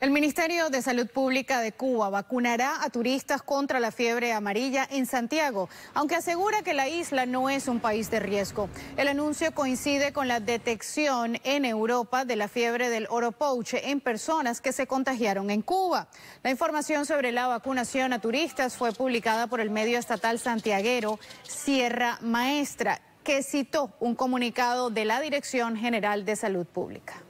El Ministerio de Salud Pública de Cuba vacunará a turistas contra la fiebre amarilla en Santiago, aunque asegura que la isla no es un país de riesgo. El anuncio coincide con la detección en Europa de la fiebre del oropouche en personas que se contagiaron en Cuba. La información sobre la vacunación a turistas fue publicada por el medio estatal santiaguero Sierra Maestra, que citó un comunicado de la Dirección General de Salud Pública.